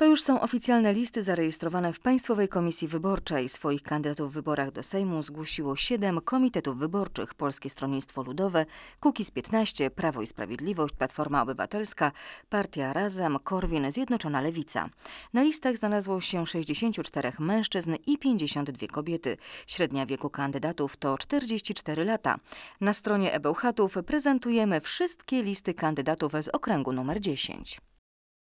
To już są oficjalne listy zarejestrowane w Państwowej Komisji Wyborczej. Swoich kandydatów w wyborach do Sejmu zgłosiło siedem komitetów wyborczych Polskie Stronnictwo Ludowe, Kukiz 15, Prawo i Sprawiedliwość, Platforma Obywatelska, Partia Razem, Korwin, Zjednoczona Lewica. Na listach znalazło się 64 mężczyzn i 52 kobiety. Średnia wieku kandydatów to 44 lata. Na stronie Ebełchatów prezentujemy wszystkie listy kandydatów z okręgu nr 10.